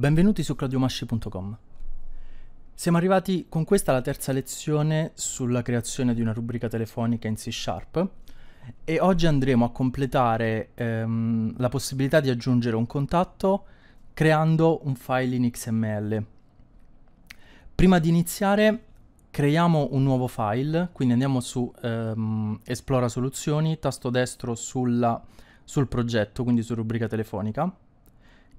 Benvenuti su claudiomasci.com. Siamo arrivati con questa alla terza lezione sulla creazione di una rubrica telefonica in C Sharp e oggi andremo a completare ehm, la possibilità di aggiungere un contatto creando un file in XML. Prima di iniziare creiamo un nuovo file, quindi andiamo su ehm, Esplora soluzioni, tasto destro sulla, sul progetto, quindi su rubrica telefonica,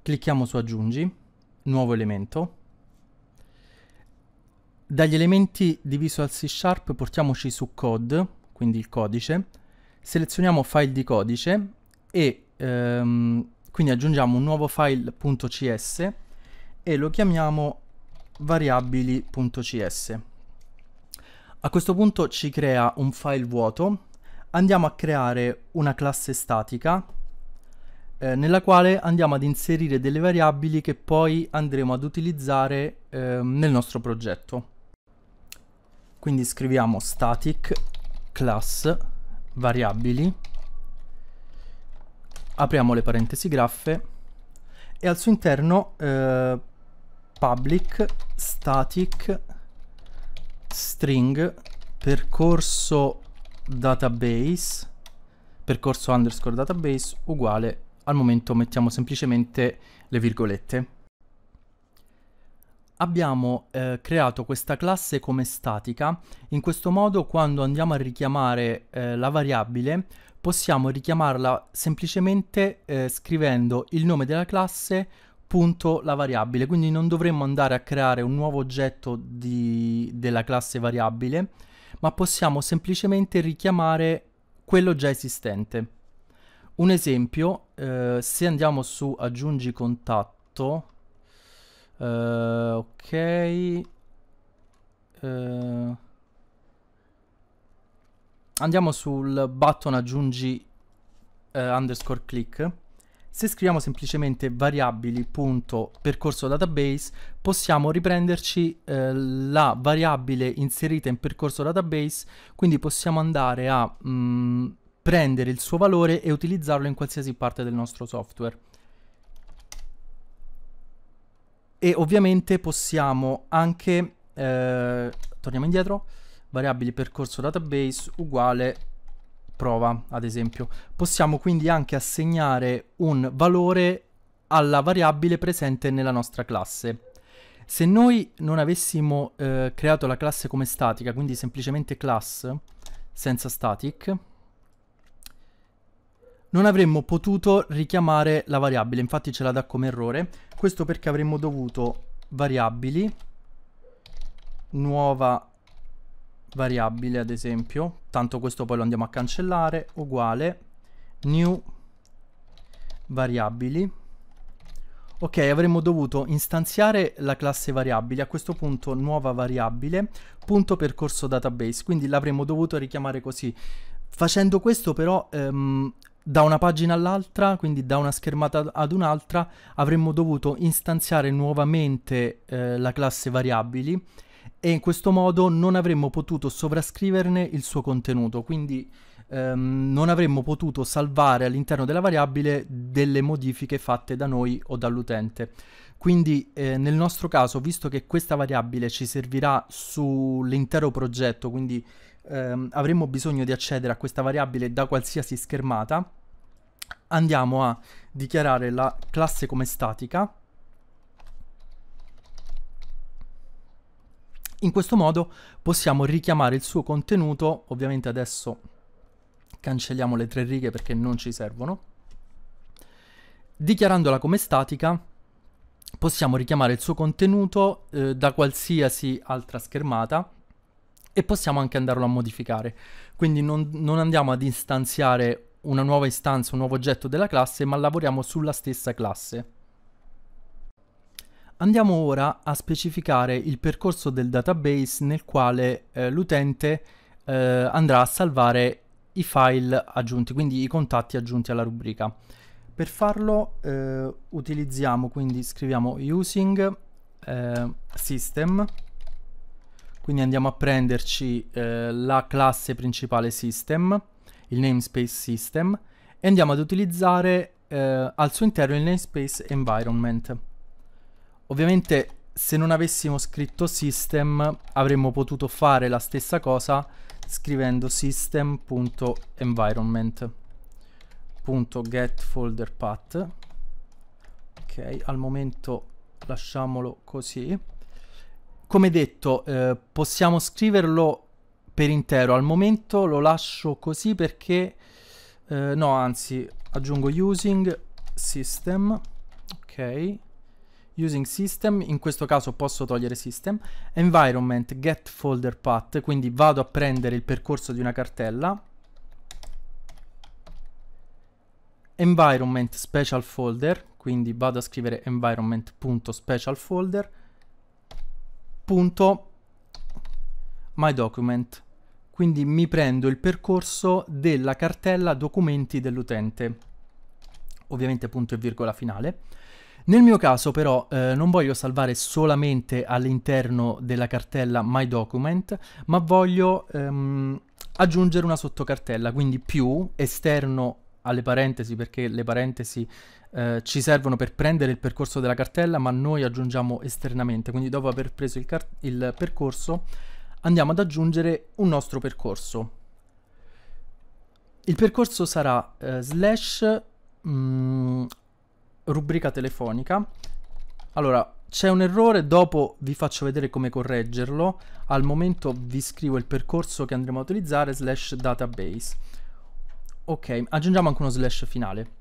clicchiamo su Aggiungi nuovo elemento. Dagli elementi diviso al C Sharp portiamoci su code, quindi il codice, selezioniamo file di codice e ehm, quindi aggiungiamo un nuovo file.cs e lo chiamiamo variabili.cs. A questo punto ci crea un file vuoto, andiamo a creare una classe statica eh, nella quale andiamo ad inserire delle variabili che poi andremo ad utilizzare eh, nel nostro progetto. Quindi scriviamo static class variabili, apriamo le parentesi graffe e al suo interno eh, public static string percorso database percorso underscore database uguale al momento mettiamo semplicemente le virgolette. Abbiamo eh, creato questa classe come statica, in questo modo quando andiamo a richiamare eh, la variabile possiamo richiamarla semplicemente eh, scrivendo il nome della classe punto la variabile, quindi non dovremmo andare a creare un nuovo oggetto di, della classe variabile, ma possiamo semplicemente richiamare quello già esistente. Un esempio, eh, se andiamo su aggiungi contatto, eh, ok, eh, andiamo sul button aggiungi eh, underscore click, se scriviamo semplicemente variabili.percorso database possiamo riprenderci eh, la variabile inserita in percorso database quindi possiamo andare a mh, mm, prendere il suo valore e utilizzarlo in qualsiasi parte del nostro software. E ovviamente possiamo anche, eh, torniamo indietro, variabili percorso database uguale prova, ad esempio. Possiamo quindi anche assegnare un valore alla variabile presente nella nostra classe. Se noi non avessimo eh, creato la classe come statica, quindi semplicemente class senza static, non avremmo potuto richiamare la variabile, infatti ce la dà come errore, questo perché avremmo dovuto variabili, nuova variabile ad esempio, tanto questo poi lo andiamo a cancellare, uguale, new variabili, ok avremmo dovuto istanziare la classe variabili, a questo punto nuova variabile, punto percorso database, quindi l'avremmo dovuto richiamare così, Facendo questo però ehm, da una pagina all'altra, quindi da una schermata ad un'altra, avremmo dovuto istanziare nuovamente eh, la classe variabili e in questo modo non avremmo potuto sovrascriverne il suo contenuto, quindi ehm, non avremmo potuto salvare all'interno della variabile delle modifiche fatte da noi o dall'utente. Quindi eh, nel nostro caso, visto che questa variabile ci servirà sull'intero progetto, quindi ehm, avremmo bisogno di accedere a questa variabile da qualsiasi schermata, andiamo a dichiarare la classe come statica. In questo modo possiamo richiamare il suo contenuto, ovviamente adesso cancelliamo le tre righe perché non ci servono. Dichiarandola come statica possiamo richiamare il suo contenuto eh, da qualsiasi altra schermata e possiamo anche andarlo a modificare. Quindi non, non andiamo ad istanziare una nuova istanza, un nuovo oggetto della classe, ma lavoriamo sulla stessa classe. Andiamo ora a specificare il percorso del database nel quale eh, l'utente eh, andrà a salvare i file aggiunti, quindi i contatti aggiunti alla rubrica. Per farlo eh, utilizziamo, quindi scriviamo using eh, system, quindi andiamo a prenderci eh, la classe principale system, il namespace system e andiamo ad utilizzare eh, al suo interno il namespace environment. Ovviamente se non avessimo scritto system avremmo potuto fare la stessa cosa scrivendo system.environment.getFolderPath ok al momento lasciamolo così come detto eh, possiamo scriverlo per intero. Al momento lo lascio così perché... Eh, no, anzi, aggiungo using system. Ok. Using system, in questo caso posso togliere system. Environment get folder path, quindi vado a prendere il percorso di una cartella. Environment special folder, quindi vado a scrivere environment.special folder. Punto quindi mi prendo il percorso della cartella documenti dell'utente, ovviamente punto e virgola finale. Nel mio caso però eh, non voglio salvare solamente all'interno della cartella My Document, ma voglio ehm, aggiungere una sottocartella, quindi più esterno alle parentesi perché le parentesi eh, ci servono per prendere il percorso della cartella ma noi aggiungiamo esternamente quindi dopo aver preso il, il percorso andiamo ad aggiungere un nostro percorso. Il percorso sarà eh, slash mh, mm, rubrica telefonica. Allora, c'è un errore, dopo vi faccio vedere come correggerlo. Al momento vi scrivo il percorso che andremo a utilizzare, slash database. Ok, aggiungiamo anche uno slash finale.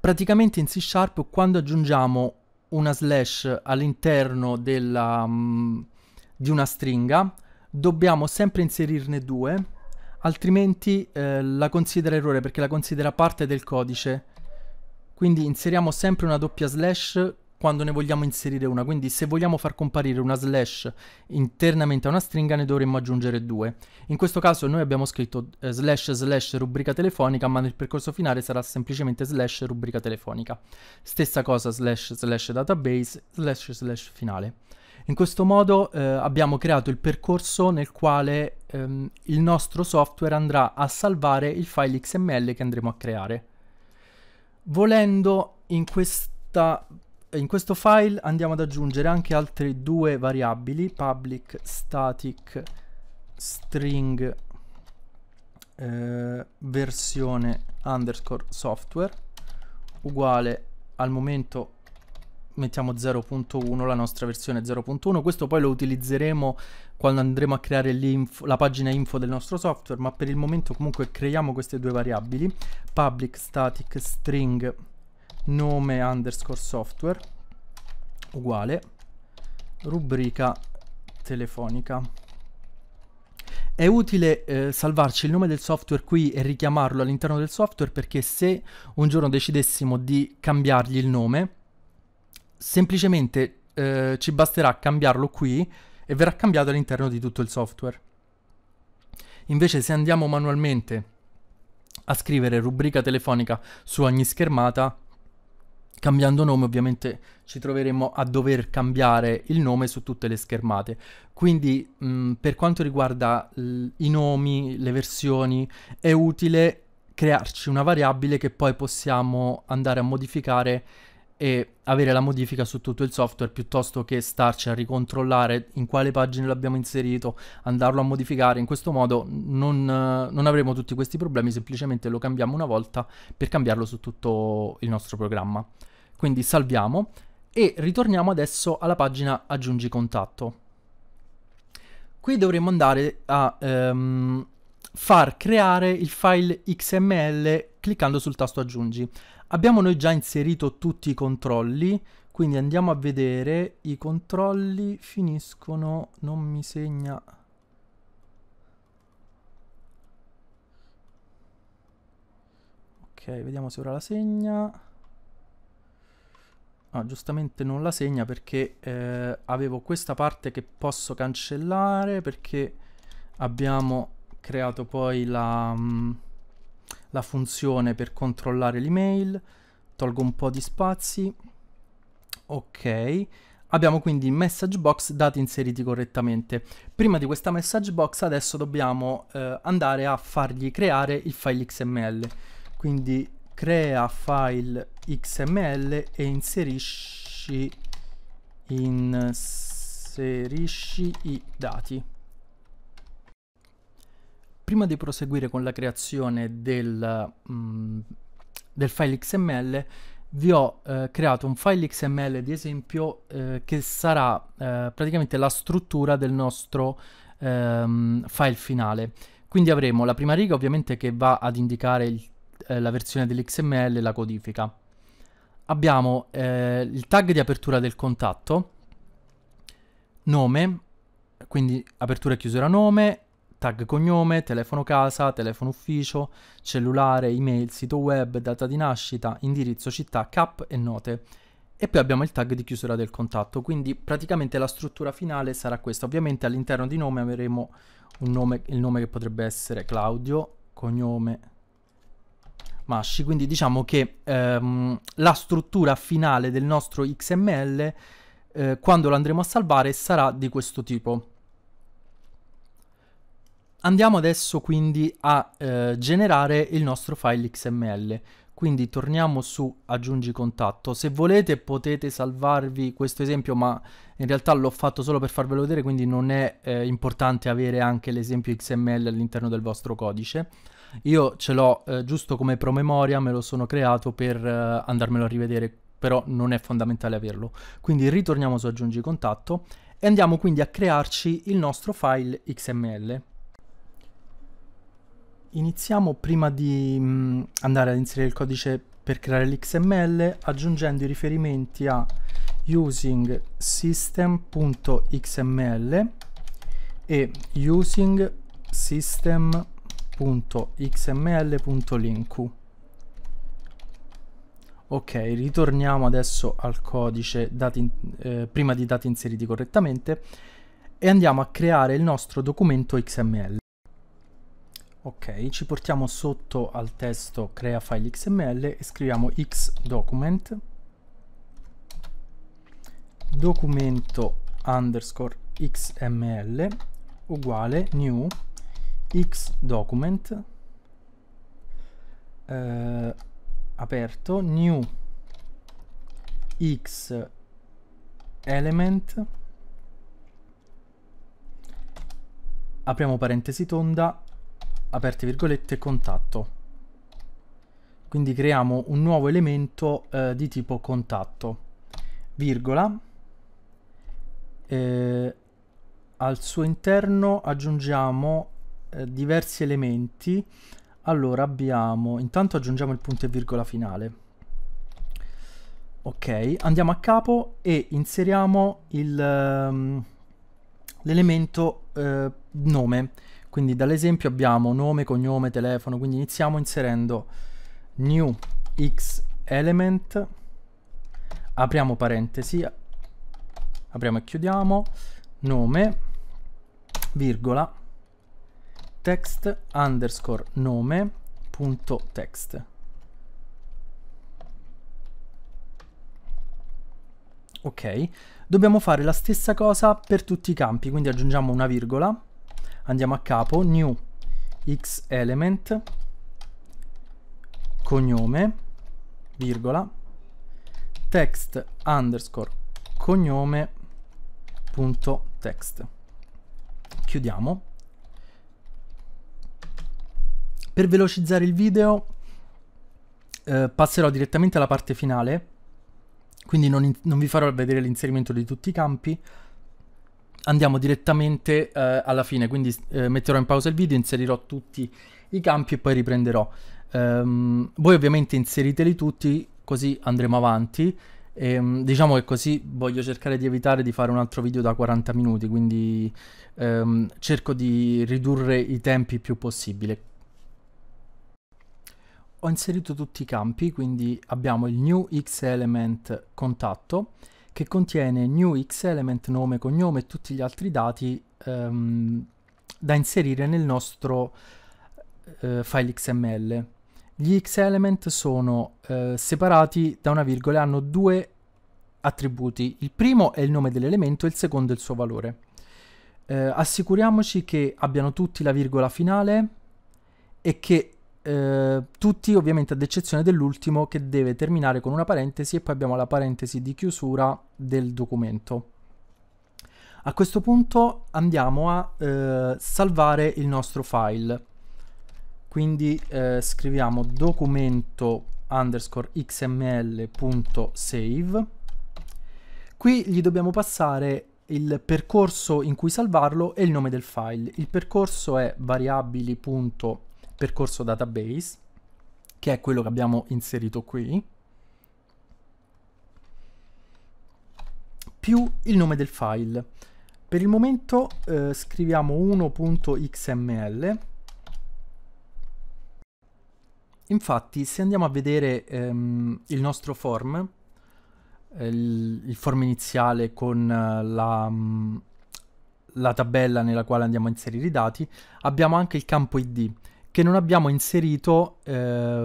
Praticamente in C Sharp quando aggiungiamo una slash all'interno della... Mh, mm, di una stringa dobbiamo sempre inserirne due altrimenti eh, la considera errore perché la considera parte del codice quindi inseriamo sempre una doppia slash quando ne vogliamo inserire una quindi se vogliamo far comparire una slash internamente a una stringa ne dovremmo aggiungere due in questo caso noi abbiamo scritto eh, slash slash rubrica telefonica ma nel percorso finale sarà semplicemente slash rubrica telefonica stessa cosa slash slash database slash slash finale in questo modo eh, abbiamo creato il percorso nel quale ehm, il nostro software andrà a salvare il file XML che andremo a creare. Volendo in, questa, in questo file andiamo ad aggiungere anche altre due variabili, public static string eh, versione underscore software uguale al momento mettiamo 0.1, la nostra versione 0.1. Questo poi lo utilizzeremo quando andremo a creare la pagina info del nostro software, ma per il momento comunque creiamo queste due variabili, public static string nome underscore software uguale rubrica telefonica. È utile eh, salvarci il nome del software qui e richiamarlo all'interno del software perché se un giorno decidessimo di cambiargli il nome, semplicemente eh, ci basterà cambiarlo qui e verrà cambiato all'interno di tutto il software. Invece se andiamo manualmente a scrivere rubrica telefonica su ogni schermata, cambiando nome ovviamente ci troveremo a dover cambiare il nome su tutte le schermate. Quindi mh, mm, per quanto riguarda i nomi, le versioni, è utile crearci una variabile che poi possiamo andare a modificare e avere la modifica su tutto il software piuttosto che starci a ricontrollare in quale pagina l'abbiamo inserito, andarlo a modificare. In questo modo non, non, avremo tutti questi problemi, semplicemente lo cambiamo una volta per cambiarlo su tutto il nostro programma. Quindi salviamo e ritorniamo adesso alla pagina aggiungi contatto. Qui dovremmo andare a ehm, far creare il file XML cliccando sul tasto aggiungi. Abbiamo noi già inserito tutti i controlli, quindi andiamo a vedere, i controlli finiscono, non mi segna... Ok, vediamo se ora la segna. Ah, giustamente non la segna perché eh, avevo questa parte che posso cancellare perché abbiamo creato poi la... Mh, mm, la funzione per controllare l'email, tolgo un po' di spazi, ok, abbiamo quindi in message box dati inseriti correttamente. Prima di questa message box adesso dobbiamo eh, andare a fargli creare il file XML, quindi crea file XML e inserisci, inserisci i dati. Prima di proseguire con la creazione del, mh, mm, del file XML, vi ho eh, creato un file XML di esempio eh, che sarà eh, praticamente la struttura del nostro ehm, file finale. Quindi avremo la prima riga ovviamente che va ad indicare il, eh, la versione dell'XML, e la codifica. Abbiamo eh, il tag di apertura del contatto, nome, quindi apertura e chiusura nome, tag cognome, telefono casa, telefono ufficio, cellulare, email, sito web, data di nascita, indirizzo città, cap e note. E poi abbiamo il tag di chiusura del contatto, quindi praticamente la struttura finale sarà questa. Ovviamente all'interno di nome avremo nome, il nome che potrebbe essere Claudio, cognome Masci, quindi diciamo che ehm, la struttura finale del nostro XML eh, quando lo andremo a salvare sarà di questo tipo. Andiamo adesso quindi a eh, generare il nostro file XML. Quindi torniamo su aggiungi contatto. Se volete potete salvarvi questo esempio, ma in realtà l'ho fatto solo per farvelo vedere, quindi non è eh, importante avere anche l'esempio XML all'interno del vostro codice. Io ce l'ho eh, giusto come promemoria, me lo sono creato per eh, andarmelo a rivedere, però non è fondamentale averlo. Quindi ritorniamo su aggiungi contatto e andiamo quindi a crearci il nostro file XML iniziamo prima di mh, mm, andare ad inserire il codice per creare l'xml aggiungendo i riferimenti a using system.xml e using system.xml.link ok ritorniamo adesso al codice in, eh, prima di dati inseriti correttamente e andiamo a creare il nostro documento xml Ok, ci portiamo sotto al testo crea file xml e scriviamo x document documento underscore xml uguale new xdocument eh, aperto new x element apriamo parentesi tonda aperte virgolette, contatto. Quindi creiamo un nuovo elemento eh, di tipo contatto, virgola, eh, al suo interno aggiungiamo eh, diversi elementi. Allora abbiamo, intanto aggiungiamo il punto e virgola finale. Ok, andiamo a capo e inseriamo ehm, l'elemento um, eh, nome. Quindi dall'esempio abbiamo nome, cognome, telefono, quindi iniziamo inserendo new x element, apriamo parentesi, apriamo e chiudiamo, nome, virgola, text underscore nome punto text. Ok, dobbiamo fare la stessa cosa per tutti i campi, quindi aggiungiamo una virgola andiamo a capo, new x element, cognome, virgola, text underscore cognome punto text. Chiudiamo. Per velocizzare il video eh, passerò direttamente alla parte finale, quindi non, non vi farò vedere l'inserimento di tutti i campi, andiamo direttamente eh, alla fine, quindi eh, metterò in pausa il video, inserirò tutti i campi e poi riprenderò. Um, voi ovviamente inseriteli tutti, così andremo avanti. E, ehm, diciamo che così voglio cercare di evitare di fare un altro video da 40 minuti, quindi um, cerco di ridurre i tempi più possibile. Ho inserito tutti i campi, quindi abbiamo il new X element contatto che contiene new x element, nome, cognome e tutti gli altri dati ehm, da inserire nel nostro eh, file XML. Gli x element sono eh, separati da una virgola e hanno due attributi. Il primo è il nome dell'elemento e il secondo è il suo valore. Eh, assicuriamoci che abbiano tutti la virgola finale e che eh, tutti ovviamente ad eccezione dell'ultimo che deve terminare con una parentesi e poi abbiamo la parentesi di chiusura del documento. A questo punto andiamo a eh, salvare il nostro file. Quindi eh, scriviamo documento underscore xml.save. Qui gli dobbiamo passare il percorso in cui salvarlo e il nome del file. Il percorso è variabili.xml percorso database, che è quello che abbiamo inserito qui, più il nome del file. Per il momento eh, scriviamo 1.xml. Infatti, se andiamo a vedere ehm, il nostro form, eh, il, form iniziale con eh, la, mm, la, tabella nella quale andiamo a inserire i dati, abbiamo anche il campo id che non abbiamo inserito eh,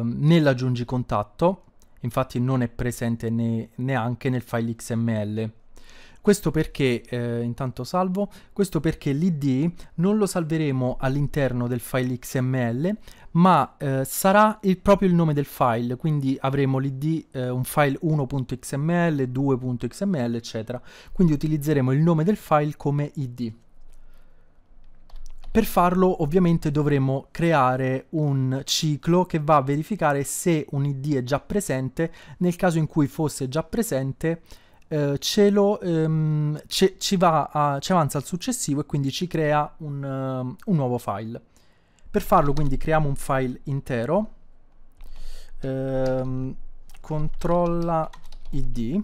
nell'aggiungi contatto, infatti non è presente ne, neanche nel file XML. Questo perché, eh, intanto salvo, questo perché l'id non lo salveremo all'interno del file XML, ma eh, sarà il, proprio il nome del file, quindi avremo l'id, eh, un file 1.xml, 2.xml, eccetera. Quindi utilizzeremo il nome del file come id. Per farlo ovviamente dovremo creare un ciclo che va a verificare se un id è già presente, nel caso in cui fosse già presente eh, ce lo, ehm, ce, ci, a, ci, avanza al successivo e quindi ci crea un, um, un nuovo file. Per farlo quindi creiamo un file intero, ehm, controlla id,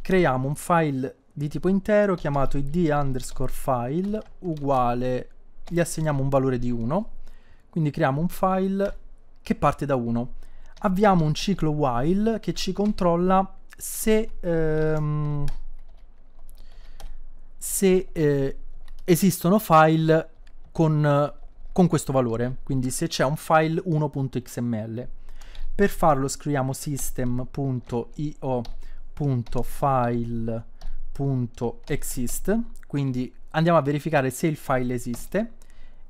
creiamo un file intero di tipo intero chiamato id underscore file uguale, gli assegniamo un valore di 1, quindi creiamo un file che parte da 1. Abbiamo un ciclo while che ci controlla se, ehm, se eh, esistono file con, con questo valore, quindi se c'è un file 1.xml. Per farlo scriviamo system.io.file file.exist, quindi andiamo a verificare se il file esiste.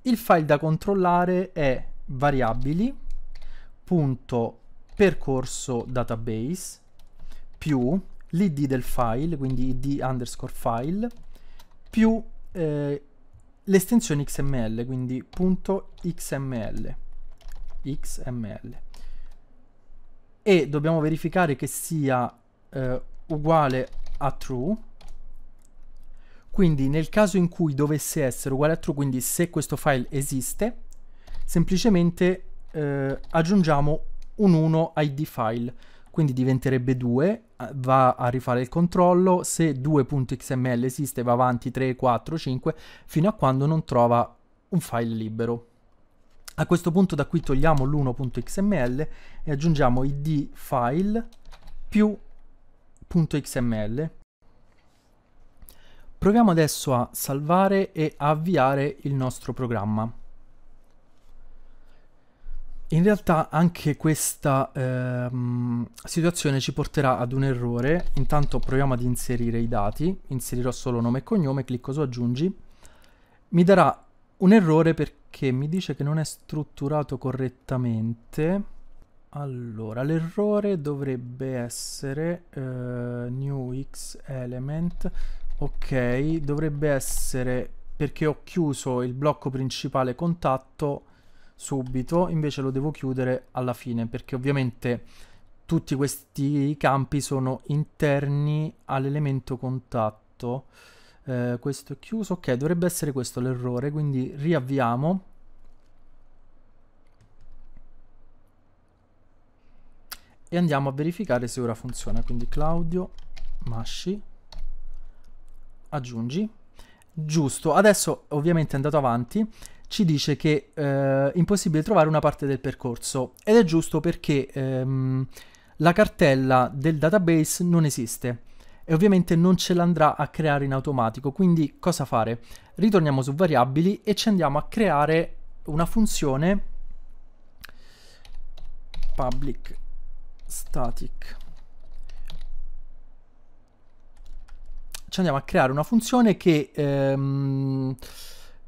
Il file da controllare è variabili.percorso database più l'id del file, quindi id underscore file, più eh, l'estensione xml, quindi .xml, xml. E dobbiamo verificare che sia eh, uguale a true quindi nel caso in cui dovesse essere uguale a true, quindi se questo file esiste, semplicemente eh, aggiungiamo un 1 id file, quindi diventerebbe 2, eh, va a rifare il controllo, se 2.xml esiste va avanti 3, 4, 5, fino a quando non trova un file libero. A questo punto da qui togliamo l'1.xml e aggiungiamo id file più .xml Proviamo adesso a salvare e avviare il nostro programma. In realtà anche questa ehm, situazione ci porterà ad un errore. Intanto proviamo ad inserire i dati. Inserirò solo nome e cognome, clicco su aggiungi. Mi darà un errore perché mi dice che non è strutturato correttamente. Allora, l'errore dovrebbe essere eh, new x element Ok, dovrebbe essere perché ho chiuso il blocco principale contatto subito, invece lo devo chiudere alla fine, perché ovviamente tutti questi campi sono interni all'elemento contatto. Eh, questo è chiuso, ok, dovrebbe essere questo l'errore, quindi riavviamo. E andiamo a verificare se ora funziona, quindi Claudio Masci aggiungi, giusto, adesso ovviamente è andato avanti, ci dice che è eh, impossibile trovare una parte del percorso ed è giusto perché ehm, la cartella del database non esiste e ovviamente non ce l'andrà a creare in automatico, quindi cosa fare? Ritorniamo su variabili e ci andiamo a creare una funzione public static ci andiamo a creare una funzione che ehm,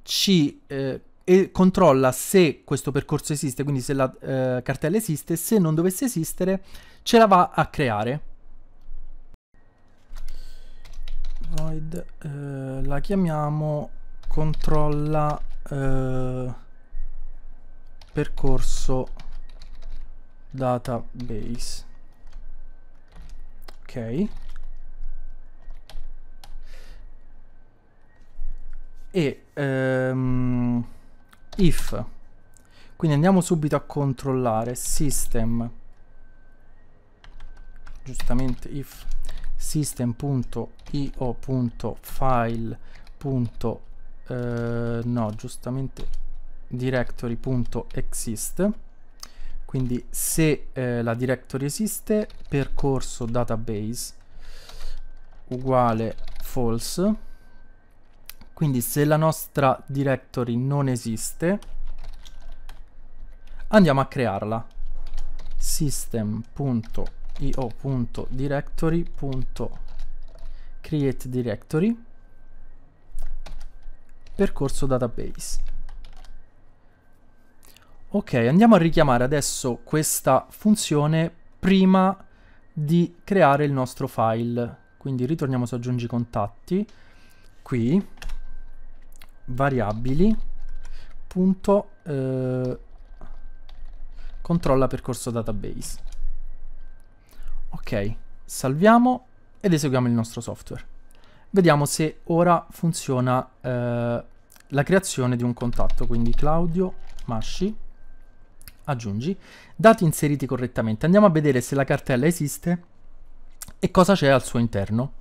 ci eh, e controlla se questo percorso esiste, quindi se la eh, cartella esiste, se non dovesse esistere ce la va a creare. Void eh, la chiamiamo controlla eh, percorso database. Ok. e ehm, if quindi andiamo subito a controllare system giustamente if system.io.file eh, no giustamente directory.exist quindi se eh, la directory esiste percorso database uguale false quindi se la nostra directory non esiste, andiamo a crearla. system.io.directory.createDirectory percorso database. Ok, andiamo a richiamare adesso questa funzione prima di creare il nostro file. Quindi ritorniamo su aggiungi contatti, qui, variabili punto eh, controlla percorso database ok salviamo ed eseguiamo il nostro software vediamo se ora funziona eh, la creazione di un contatto quindi Claudio Masci aggiungi dati inseriti correttamente andiamo a vedere se la cartella esiste e cosa c'è al suo interno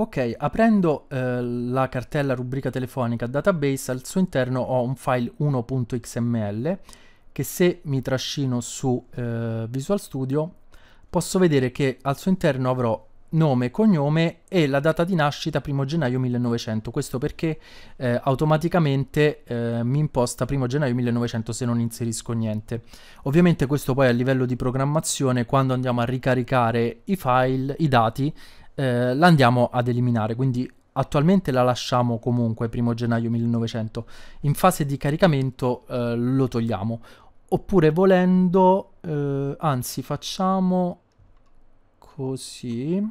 Ok, aprendo eh, la cartella rubrica telefonica database, al suo interno ho un file 1.xml che se mi trascino su eh, Visual Studio posso vedere che al suo interno avrò nome, cognome e la data di nascita 1 gennaio 1900. Questo perché eh, automaticamente eh, mi imposta 1 gennaio 1900 se non inserisco niente. Ovviamente questo poi a livello di programmazione, quando andiamo a ricaricare i file, i dati, eh, la ad eliminare, quindi attualmente la lasciamo comunque 1 gennaio 1900, in fase di caricamento eh, lo togliamo, oppure volendo, eh, anzi facciamo così,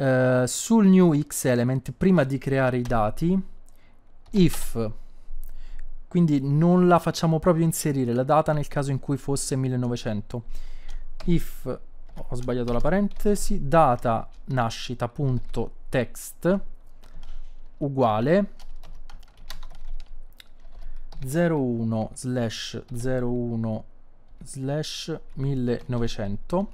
eh, sul new x element prima di creare i dati, if quindi non la facciamo proprio inserire la data nel caso in cui fosse 1900 if ho sbagliato la parentesi, data nascita.text uguale 01 slash 01 slash 1900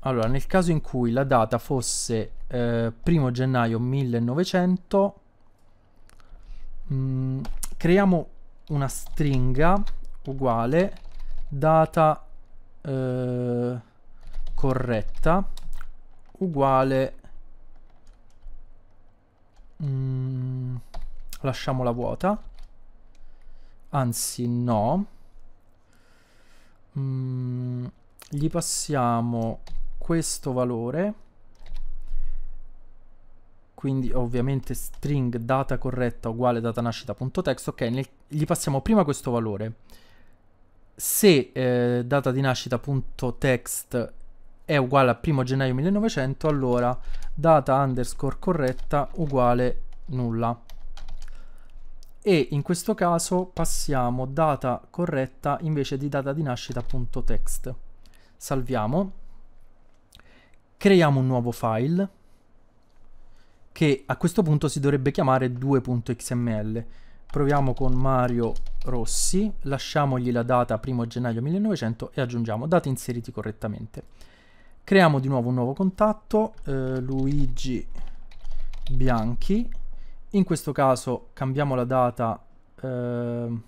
allora nel caso in cui la data fosse eh, 1 gennaio 1900 mh, mm, creiamo una stringa uguale data eh, corretta uguale mm, lasciamola vuota anzi no mm, gli passiamo questo valore quindi ovviamente string data corretta uguale data nascita.txt ok nel, gli passiamo prima questo valore se eh, data di nascita.text è uguale a 1 gennaio 1900 allora data underscore corretta uguale nulla e in questo caso passiamo data corretta invece di data di nascita.text salviamo creiamo un nuovo file che a questo punto si dovrebbe chiamare 2.xml proviamo con mario rossi, lasciamogli la data 1 gennaio 1900 e aggiungiamo dati inseriti correttamente. Creiamo di nuovo un nuovo contatto, eh, Luigi Bianchi, in questo caso cambiamo la data eh,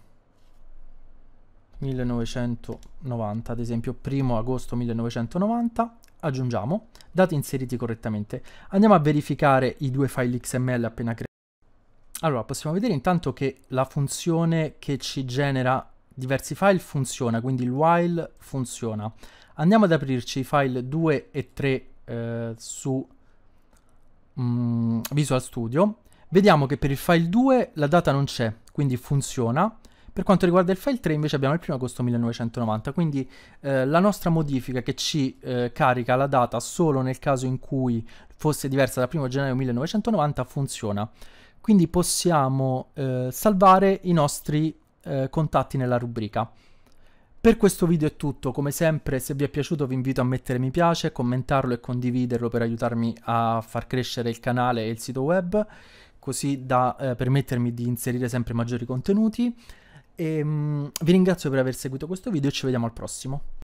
1990, ad esempio 1 agosto 1990, aggiungiamo dati inseriti correttamente. Andiamo a verificare i due file XML appena creati. Allora, possiamo vedere intanto che la funzione che ci genera diversi file funziona, quindi il while funziona. Andiamo ad aprirci i file 2 e 3 eh, su mm, Visual Studio. Vediamo che per il file 2 la data non c'è, quindi funziona. Per quanto riguarda il file 3 invece abbiamo il 1 agosto 1990, quindi eh, la nostra modifica che ci eh, carica la data solo nel caso in cui fosse diversa dal 1 gennaio 1990 funziona quindi possiamo eh, salvare i nostri eh, contatti nella rubrica. Per questo video è tutto, come sempre se vi è piaciuto vi invito a mettere mi piace, commentarlo e condividerlo per aiutarmi a far crescere il canale e il sito web, così da eh, permettermi di inserire sempre maggiori contenuti. E, ehm, mh, vi ringrazio per aver seguito questo video e ci vediamo al prossimo.